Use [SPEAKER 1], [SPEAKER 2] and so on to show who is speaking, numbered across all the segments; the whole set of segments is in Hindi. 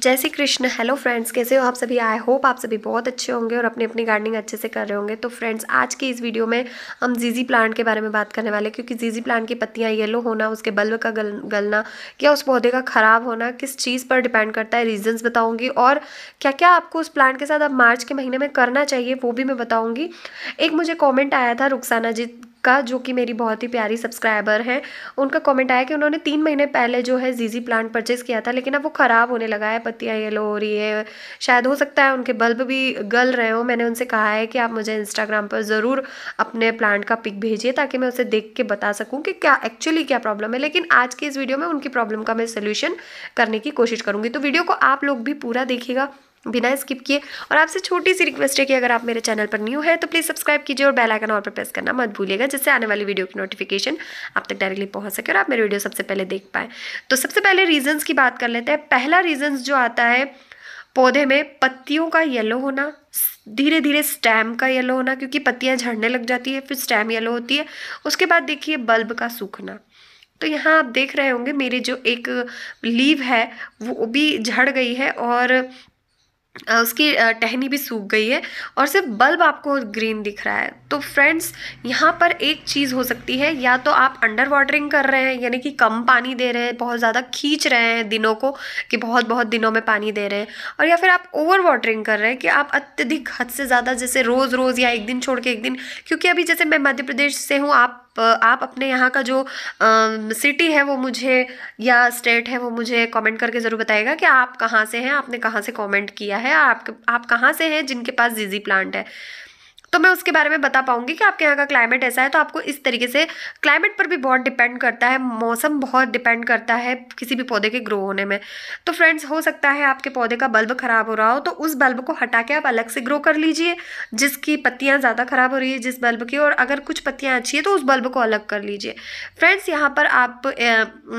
[SPEAKER 1] जय श्री कृष्ण हेलो फ्रेंड्स कैसे हो आप सभी आई होप आप सभी बहुत अच्छे होंगे और अपनी अपनी गार्डनिंग अच्छे से कर रहे होंगे तो फ्रेंड्स आज की इस वीडियो में हम जीजी प्लांट के बारे में बात करने वाले क्योंकि जीजी प्लांट की पत्तियां येलो होना उसके बल्ब का गल गलना या उस पौधे का ख़राब होना किस चीज़ पर डिपेंड करता है रीजन्स बताऊँगी और क्या क्या आपको उस प्लांट के साथ अब मार्च के महीने में करना चाहिए वो भी मैं बताऊँगी एक मुझे कॉमेंट आया था रुखसाना जी का जो कि मेरी बहुत ही प्यारी सब्सक्राइबर हैं उनका कमेंट आया कि उन्होंने तीन महीने पहले जो है जीजी प्लांट परचेज़ किया था लेकिन अब वो ख़राब होने लगा है पत्तियाँ येलो हो रही है शायद हो सकता है उनके बल्ब भी गल रहे हों मैंने उनसे कहा है कि आप मुझे इंस्टाग्राम पर ज़रूर अपने प्लांट का पिक भेजिए ताकि मैं उसे देख के बता सकूँ कि क्या एक्चुअली क्या प्रॉब्लम है लेकिन आज की इस वीडियो में उनकी प्रॉब्लम का मैं सोल्यूशन करने की कोशिश करूँगी तो वीडियो को आप लोग भी पूरा देखिएगा बिना स्किप किए और आपसे छोटी सी रिक्वेस्ट है कि अगर आप मेरे चैनल पर न्यू है तो प्लीज़ सब्सक्राइब कीजिए और बेल आइकन और पर प्रेस करना मत भूलिएगा जिससे आने वाली वीडियो की नोटिफिकेशन आप तक डायरेक्टली पहुंच सके और आप मेरे वीडियो सबसे पहले देख पाए तो सबसे पहले रीजन्स की बात कर लेते हैं पहला रीजन्स जो आता है पौधे में पत्तियों का येलो होना धीरे धीरे स्टैम का येलो होना क्योंकि पत्तियाँ झड़ने लग जाती है फिर स्टैम येलो होती है उसके बाद देखिए बल्ब का सूखना तो यहाँ आप देख रहे होंगे मेरी जो एक लीव है वो भी झड़ गई है और उसकी टहनी भी सूख गई है और सिर्फ बल्ब आपको ग्रीन दिख रहा है तो फ्रेंड्स यहाँ पर एक चीज़ हो सकती है या तो आप अंडर वाटरिंग कर रहे हैं यानी कि कम पानी दे रहे हैं बहुत ज़्यादा खींच रहे हैं दिनों को कि बहुत बहुत दिनों में पानी दे रहे हैं और या फिर आप ओवर वाटरिंग कर रहे हैं कि आप अत्यधिक हद से ज़्यादा जैसे रोज़ रोज़ या एक दिन छोड़ के एक दिन क्योंकि अभी जैसे मैं मध्य प्रदेश से हूँ आप आप अपने यहाँ का जो सिटी है वो मुझे या स्टेट है वो मुझे कमेंट करके ज़रूर बताएगा कि आप कहाँ से हैं आपने कहाँ से कमेंट किया है आप आप कहाँ से हैं जिनके पास जीजी प्लांट है तो मैं उसके बारे में बता पाऊँगी कि आपके यहाँ का क्लाइमेट ऐसा है तो आपको इस तरीके से क्लाइमेट पर भी बहुत डिपेंड करता है मौसम बहुत डिपेंड करता है किसी भी पौधे के ग्रो होने में तो फ्रेंड्स हो सकता है आपके पौधे का बल्ब ख़राब हो रहा हो तो उस बल्ब को हटा के आप अलग से ग्रो कर लीजिए जिसकी पत्तियाँ ज़्यादा ख़राब हो रही है जिस बल्ब की और अगर कुछ पत्तियाँ अच्छी है तो उस बल्ब को अलग कर लीजिए फ्रेंड्स यहाँ पर आप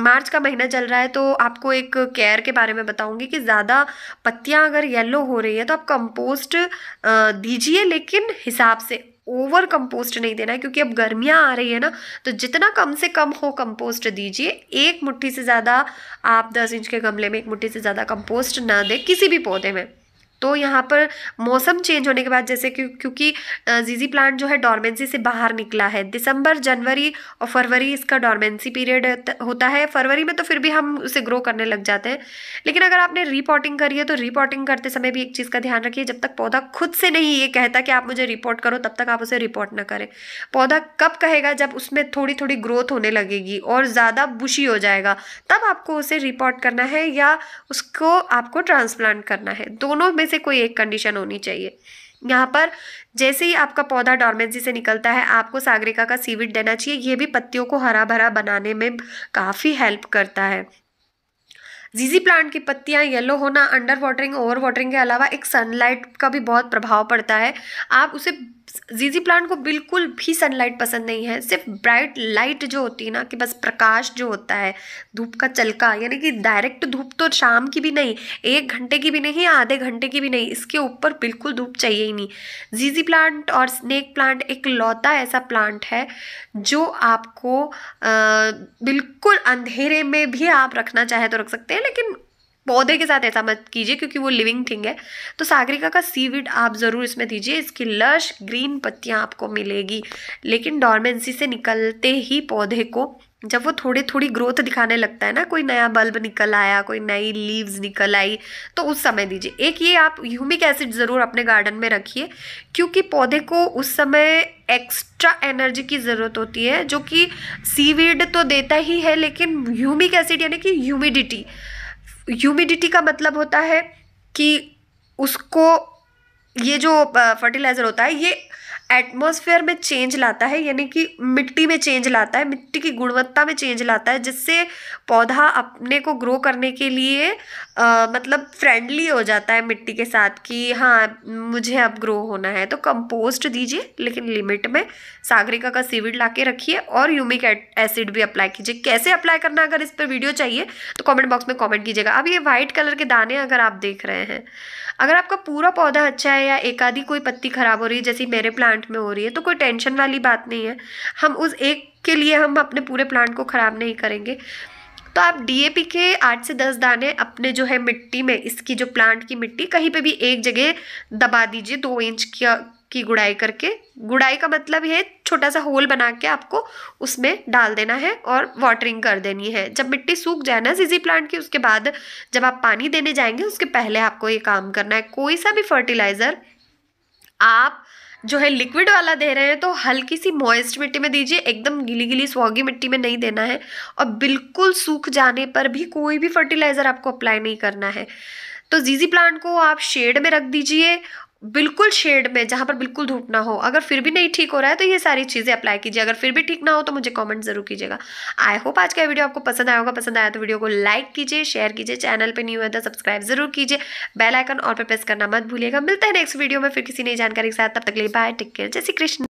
[SPEAKER 1] मार्च का महीना चल रहा है तो आपको एक केयर के बारे में बताऊँगी कि ज़्यादा पत्तियाँ अगर येलो हो रही है तो आप कंपोस्ट दीजिए लेकिन हिसाब हिसाब से ओवर कंपोस्ट नहीं देना है क्योंकि अब गर्मियाँ आ रही है ना तो जितना कम से कम हो कंपोस्ट दीजिए एक मुट्ठी से ज़्यादा आप दस इंच के गमले में एक मुट्ठी से ज़्यादा कंपोस्ट ना दें किसी भी पौधे में तो यहाँ पर मौसम चेंज होने के बाद जैसे कि क्योंकि जीजी प्लांट जो है डॉर्मेंसी से बाहर निकला है दिसंबर जनवरी और फरवरी इसका डॉर्मेंसी पीरियड होता है फरवरी में तो फिर भी हम उसे ग्रो करने लग जाते हैं लेकिन अगर आपने रिपोर्टिंग करी है तो रिपोर्टिंग करते समय भी एक चीज़ का ध्यान रखिए जब तक पौधा खुद से नहीं ये कहता कि आप मुझे रिपोर्ट करो तब तक आप उसे रिपोर्ट ना करें पौधा कब कहेगा जब उसमें थोड़ी थोड़ी ग्रोथ होने लगेगी और ज़्यादा बुशी हो जाएगा तब आपको उसे रिपोर्ट करना है या उसको आपको ट्रांसप्लांट करना है दोनों में से कोई एक कंडीशन होनी चाहिए यहाँ पर जैसे ही आपका पौधा डॉर्मेंसी से निकलता है आपको सागरिका का सीविट देना चाहिए ये भी पत्तियों को हरा भरा बनाने में काफ़ी हेल्प करता है जीजी प्लांट की पत्तियाँ येलो होना अंडर वाटरिंग ओवर वाटरिंग के अलावा एक सनलाइट का भी बहुत प्रभाव पड़ता है आप उसे जीजी प्लांट को बिल्कुल भी सनलाइट पसंद नहीं है सिर्फ ब्राइट लाइट जो होती है ना कि बस प्रकाश जो होता है धूप का चलका यानी कि डायरेक्ट धूप तो शाम की भी नहीं एक घंटे की भी नहीं आधे घंटे की भी नहीं इसके ऊपर बिल्कुल धूप चाहिए ही नहीं जीजी प्लांट और स्नेक प्लांट एक लौता ऐसा प्लांट है जो आपको आ, बिल्कुल अंधेरे में भी आप रखना चाहे तो रख सकते हैं लेकिन पौधे के साथ ऐसा मत कीजिए क्योंकि वो लिविंग थिंग है तो सागरिका का सीविड आप ज़रूर इसमें दीजिए इसकी लश ग्रीन पत्तियाँ आपको मिलेगी लेकिन डॉर्मेंसी से निकलते ही पौधे को जब वो थोड़ी थोड़ी ग्रोथ दिखाने लगता है ना कोई नया बल्ब निकल आया कोई नई लीव्स निकल आई तो उस समय दीजिए एक ये आप ह्यूमिक एसिड ज़रूर अपने गार्डन में रखिए क्योंकि पौधे को उस समय एक्स्ट्रा एनर्जी की ज़रूरत होती है जो कि सीवीड तो देता ही है लेकिन ह्यूमिक एसिड यानी कि ह्यूमिडिटी ह्यूमिडिटी का मतलब होता है कि उसको ये जो फर्टिलाइज़र होता है ये एटमॉस्फेयर में चेंज लाता है यानी कि मिट्टी में चेंज लाता है मिट्टी की गुणवत्ता में चेंज लाता है जिससे पौधा अपने को ग्रो करने के लिए आ, मतलब फ्रेंडली हो जाता है मिट्टी के साथ कि हाँ मुझे अब ग्रो होना है तो कंपोस्ट दीजिए लेकिन लिमिट में सागरिका का सीविड ला रखिए और यूमिक एसिड भी अप्लाई कीजिए कैसे अप्लाई करना अगर इस पर वीडियो चाहिए तो कॉमेंट बॉक्स में कॉमेंट कीजिएगा अब ये वाइट कलर के दाने अगर आप देख रहे हैं अगर आपका पूरा पौधा अच्छा है या एक आधी कोई पत्ती खराब हो रही है जैसे मेरे प्लांट प्लांट में हो रही है तो कोई टेंशन वाली बात नहीं है हम उस एक के लिए हम अपने पूरे प्लांट को ख़राब नहीं करेंगे तो आप डीएपी के आठ से दस दाने अपने जो है मिट्टी में इसकी जो प्लांट की मिट्टी कहीं पे भी एक जगह दबा दीजिए दो इंच की की गुड़ाई करके गुड़ाई का मतलब है छोटा सा होल बना के आपको उसमें डाल देना है और वाटरिंग कर देनी है जब मिट्टी सूख जाए ना सीजी प्लांट की उसके बाद जब आप पानी देने जाएंगे उसके पहले आपको ये काम करना है कोई सा भी फर्टिलाइज़र आप जो है लिक्विड वाला दे रहे हैं तो हल्की सी मॉइस्ट मिट्टी में दीजिए एकदम गिली गीली स्वागी मिट्टी में नहीं देना है और बिल्कुल सूख जाने पर भी कोई भी फर्टिलाइज़र आपको अप्लाई नहीं करना है तो जीजी प्लांट को आप शेड में रख दीजिए बिल्कुल शेड में जहाँ पर बिल्कुल धूप ना हो अगर फिर भी नहीं ठीक हो रहा है तो ये सारी चीज़ें अप्लाई कीजिए अगर फिर भी ठीक ना हो तो मुझे कमेंट जरूर कीजिएगा आई होप आज का वीडियो आपको पसंद आया होगा पसंद आया तो वीडियो को लाइक कीजिए शेयर कीजिए चैनल पर न्यू है तो सब्सक्राइब जरूर कीजिए बेलाइकन और पर प्रेस करना मत भूलिएगा मिलते हैं नेक्स्ट वीडियो में फिर किसी नई जानकारी के साथ तब तक ले बाय टेक केयर जय श्री कृष्ण